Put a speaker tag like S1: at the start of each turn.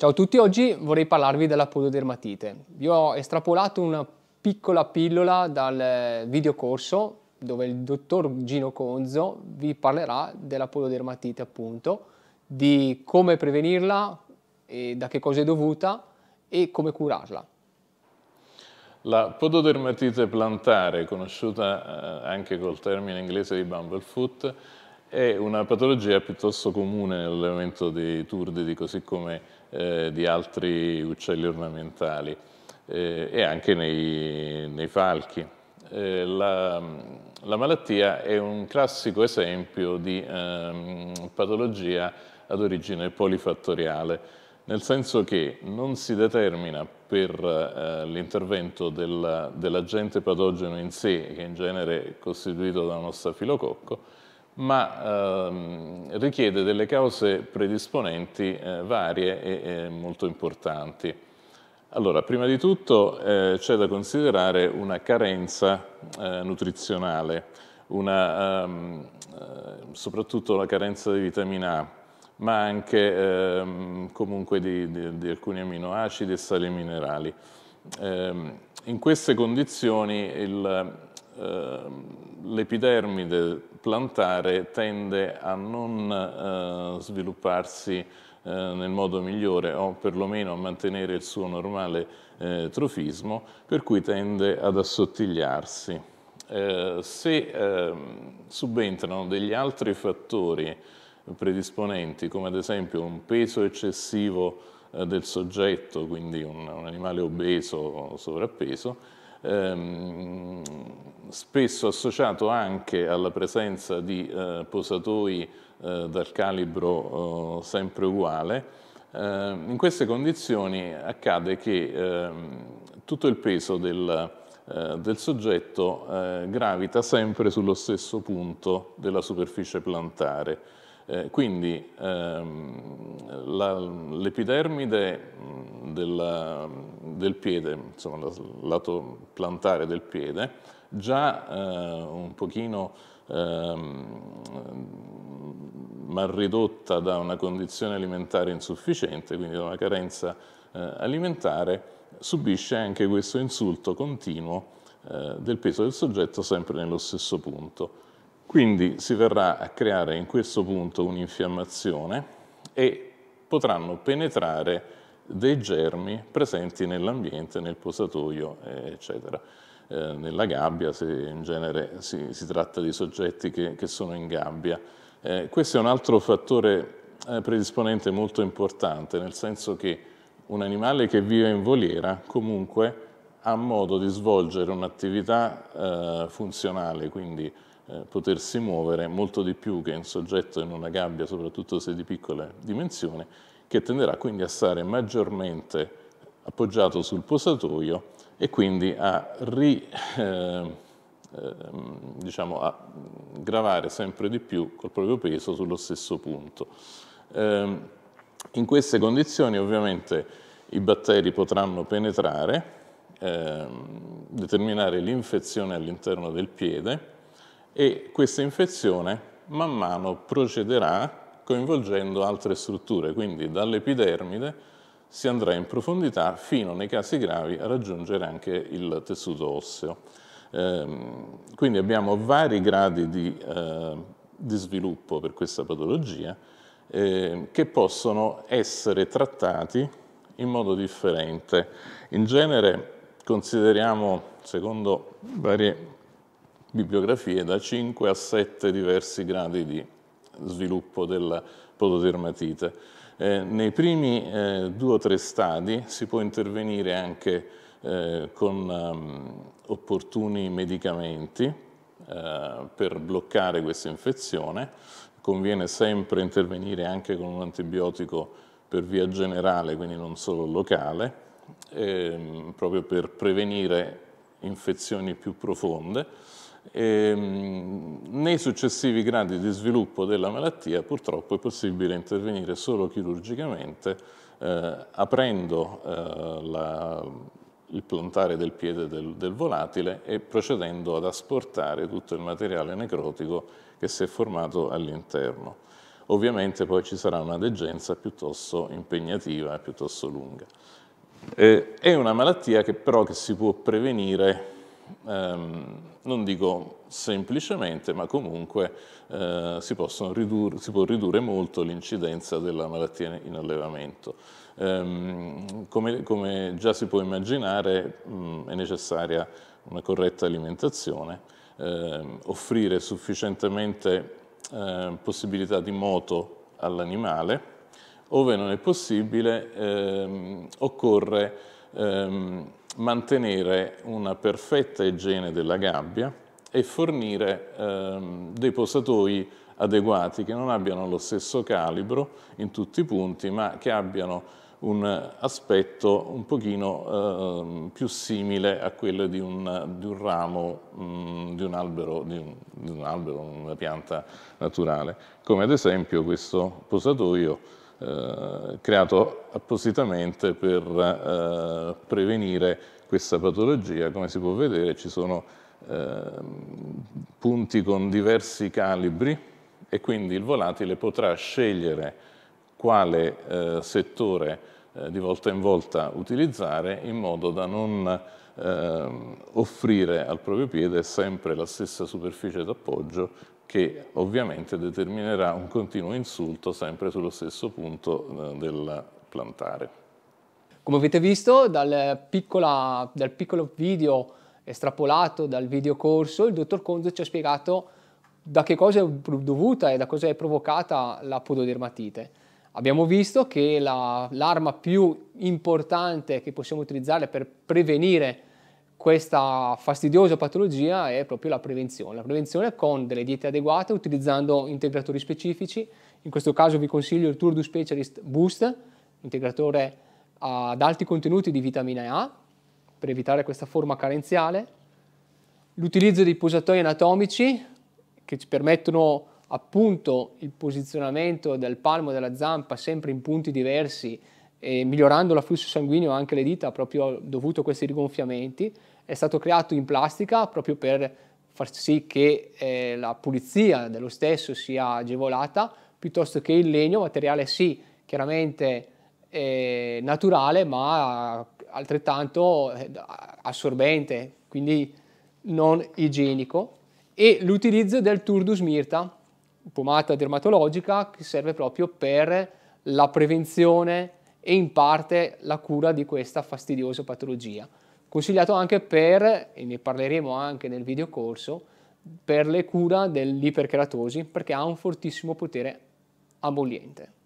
S1: Ciao a tutti, oggi vorrei parlarvi della pododermatite. Vi ho estrapolato una piccola pillola dal eh, videocorso dove il dottor Gino Conzo vi parlerà della pododermatite appunto, di come prevenirla, da che cosa è dovuta e come curarla.
S2: La pododermatite plantare, conosciuta eh, anche col termine inglese di bumblefoot, è una patologia piuttosto comune nell'allevamento dei turdidi, così come eh, di altri uccelli ornamentali eh, e anche nei, nei falchi. Eh, la, la, malattia è un classico esempio di ehm, patologia ad origine polifattoriale, nel senso che non si determina per eh, l'intervento dell'agente patogeno in sé, che in genere è costituito da uno stafilococco, ma ehm, richiede delle cause predisponenti eh, varie e, e, molto importanti. Allora, prima di tutto eh, c'è da considerare una carenza eh, nutrizionale, una, ehm, eh, soprattutto la carenza di vitamina A, ma anche ehm, comunque di, di, di, alcuni aminoacidi e sali minerali. Ehm, in queste condizioni ehm, l'epidermide eh, plantare tende a non eh, svilupparsi eh, nel modo migliore o perlomeno a mantenere il suo normale eh, trofismo, per cui tende ad assottigliarsi. Eh, se ehm, subentrano degli altri fattori predisponenti, come ad esempio un peso eccessivo eh, del soggetto, quindi un, un animale obeso o sovrappeso, ehm, spesso associato anche alla presenza di eh, posatoi eh, dal calibro eh, sempre uguale. Ehm, in queste condizioni accade che ehm, tutto il peso del, eh, del soggetto eh, gravita sempre sullo stesso punto della superficie plantare. Eh, quindi ehm, l'epidermide mm, del piede, insomma il lato plantare del piede, già eh, un pochino ehm, mal ridotta da una condizione alimentare insufficiente, quindi da una carenza eh, alimentare, subisce anche questo insulto continuo eh, del peso del soggetto sempre nello stesso punto. Quindi si verrà a creare in questo punto un'infiammazione e potranno penetrare dei germi presenti nell'ambiente, nel posatoio, eh, eccetera. Eh, nella gabbia, se in genere si, si tratta di soggetti che, che sono in gabbia. Eh, questo è un altro fattore eh, predisponente molto importante, nel senso che un animale che vive in voliera comunque ha modo di svolgere un'attività eh, funzionale, quindi eh, potersi muovere molto di più che un soggetto in una gabbia, soprattutto se di piccole dimensioni, che tenderà quindi a stare maggiormente appoggiato sul posatoio e quindi a, ri, eh, ehm, diciamo a gravare sempre di più col proprio peso sullo stesso punto. Ehm, in queste condizioni ovviamente i batteri potranno penetrare, eh, determinare l'infezione all'interno del piede e questa infezione man mano procederà coinvolgendo altre strutture, quindi dall'epidermide si andrà in profondità fino nei casi gravi a raggiungere anche il tessuto osseo. Ehm, quindi abbiamo vari gradi di, eh, di sviluppo per questa patologia ehm, che possono essere trattati in modo differente. In genere consideriamo, secondo varie bibliografie da 5 a 7 diversi gradi di sviluppo della pododermatite. Eh, nei primi eh, due o tre stadi si può intervenire anche eh, con um, opportuni medicamenti eh, per bloccare questa infezione. Conviene sempre intervenire anche con un antibiotico per via generale, quindi non solo locale, ehm, proprio per prevenire infezioni più profonde Ehm, nei successivi gradi di sviluppo della malattia purtroppo è possibile intervenire solo chirurgicamente eh, aprendo eh, la, il plantare del piede del, del, volatile e procedendo ad asportare tutto il materiale necrotico che si è formato all'interno. Ovviamente poi ci sarà una degenza piuttosto impegnativa, piuttosto lunga. Eh, è una malattia che però che si può prevenire ehm, non dico semplicemente, ma comunque eh, si, ridurre, si, può ridurre molto l'incidenza della malattia in allevamento. Ehm, come, come, già si può immaginare mh, è necessaria una corretta alimentazione, ehm, offrire sufficientemente eh, possibilità di moto all'animale, ove non è possibile ehm, occorre ehm, mantenere una perfetta igiene della gabbia e fornire ehm, dei posatoi adeguati che non abbiano lo stesso calibro in tutti i punti, ma che abbiano un aspetto un pochino eh, più simile a quello di un, di un ramo, mh, mm, di, un albero, di, un, di un albero, una pianta naturale, come ad esempio questo posatoio eh, creato appositamente per eh, prevenire questa patologia. Come si può vedere ci sono eh, punti con diversi calibri e quindi il volatile potrà scegliere quale eh, settore eh, di volta in volta utilizzare in modo da non ehm, offrire al proprio piede sempre la stessa superficie d'appoggio che ovviamente determinerà un continuo insulto sempre sullo stesso punto eh, del plantare.
S1: Come avete visto dal, piccola, dal piccolo video estrapolato dal videocorso, il dottor Conzo ci ha spiegato da che cosa è dovuta e da cosa è provocata la pododermatite. Abbiamo visto che l'arma la, più importante che possiamo utilizzare per prevenire questa fastidiosa patologia è proprio la prevenzione. La prevenzione con delle diete adeguate utilizzando integratori specifici. In questo caso vi consiglio il Tour du Specialist Boost, integratore ad alti contenuti di vitamina A per evitare questa forma carenziale. L'utilizzo dei posatoi anatomici che ci permettono appunto il posizionamento del palmo e della zampa sempre in punti diversi e migliorando l'afflusso sanguigno anche le dita proprio dovuto a questi rigonfiamenti, è stato creato in plastica proprio per far sì che eh, la pulizia dello stesso sia agevolata, piuttosto che il legno, materiale sì, chiaramente eh, naturale, ma altrettanto eh, assorbente, quindi non igienico, e l'utilizzo del Turdus Mirta, pomata dermatologica che serve proprio per la prevenzione e in parte la cura di questa fastidiosa patologia. Consigliato anche per, e ne parleremo anche nel video corso, per le cura dell'ipercheratosi perché ha un fortissimo potere aboliente.